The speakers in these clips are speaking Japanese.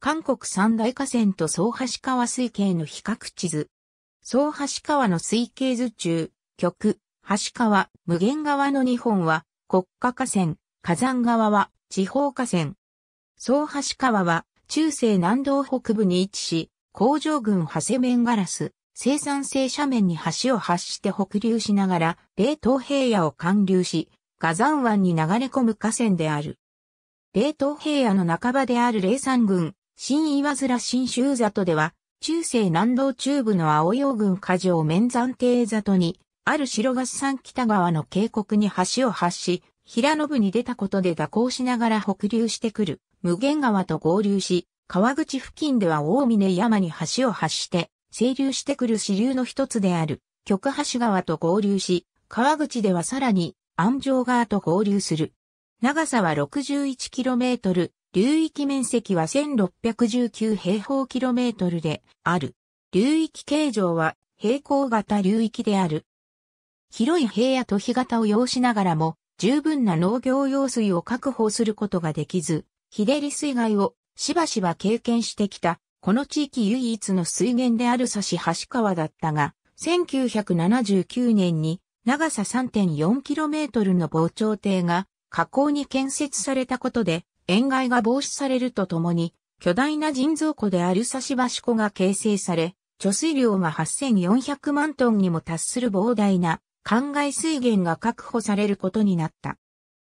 韓国三大河川と総橋川水系の比較地図。総橋川の水系図中、極、橋川、無限川の日本は国家河川、火山川は地方河川。総橋川は中世南道北部に位置し、工場群長谷面ガラス、生産性斜面に橋を発して北流しながら、冷凍平野を貫流し、火山湾に流れ込む河川である。冷凍平野の半ばである霊山群、新岩面新州里では、中世南道中部の青洋郡下城面山邸里に、ある白合山北側の渓谷に橋を発し、平野部に出たことで蛇行しながら北流してくる、無限川と合流し、川口付近では大峰山に橋を発して、清流してくる支流の一つである、極橋川と合流し、川口ではさらに、安城川と合流する。長さは 61km、流域面積は1619平方キロメートルである。流域形状は平行型流域である。広い平野と干潟を要しながらも、十分な農業用水を確保することができず、日照り水害をしばしば経験してきた、この地域唯一の水源である差し橋川だったが、1979年に長さ 3.4km の防潮堤が河口に建設されたことで塩害が防止されるとともに、巨大な人造湖である差し橋湖が形成され、貯水量が8400万トンにも達する膨大な灌漑水源が確保されることになった。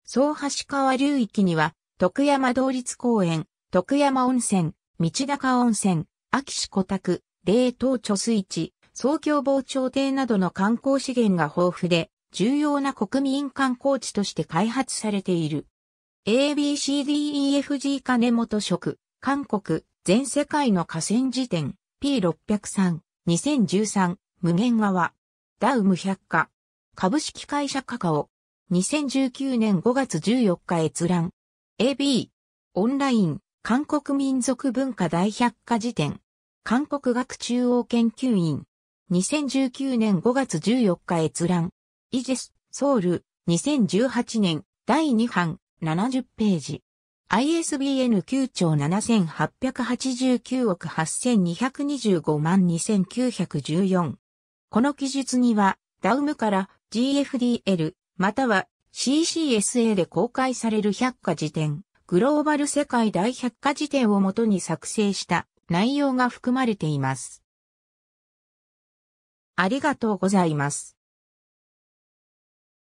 総橋川流域には、徳山道立公園、徳山温泉、道高温泉、秋市小宅、冷凍貯水池、総共防潮堤などの観光資源が豊富で、重要な国民観光地として開発されている。ABCDEFG 金本職、韓国、全世界の河川辞典、P603、2013、無限側、ダウム百科、株式会社カカオ、2019年5月14日閲覧、AB、オンライン、韓国民族文化大百科辞典、韓国学中央研究院、2019年5月14日閲覧、イジェス、ソウル、2018年、第2版、70ページ。ISBN 9兆7889億8225万2914。この記述には、ダウムから GFDL、または CCSA で公開される百科事典、グローバル世界大百科事典をもとに作成した内容が含まれています。ありがとうございます。